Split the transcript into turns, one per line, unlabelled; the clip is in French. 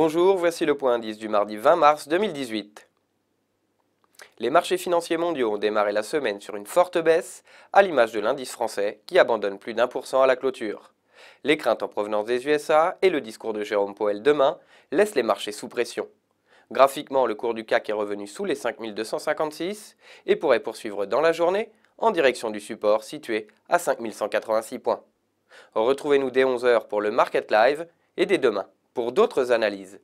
Bonjour, voici le point indice du mardi 20 mars 2018. Les marchés financiers mondiaux ont démarré la semaine sur une forte baisse, à l'image de l'indice français qui abandonne plus d'un pour cent à la clôture. Les craintes en provenance des USA et le discours de Jérôme Powell demain laissent les marchés sous pression. Graphiquement, le cours du CAC est revenu sous les 5256 et pourrait poursuivre dans la journée en direction du support situé à 5186 points. Retrouvez-nous dès 11h pour le Market Live et dès demain pour d'autres analyses.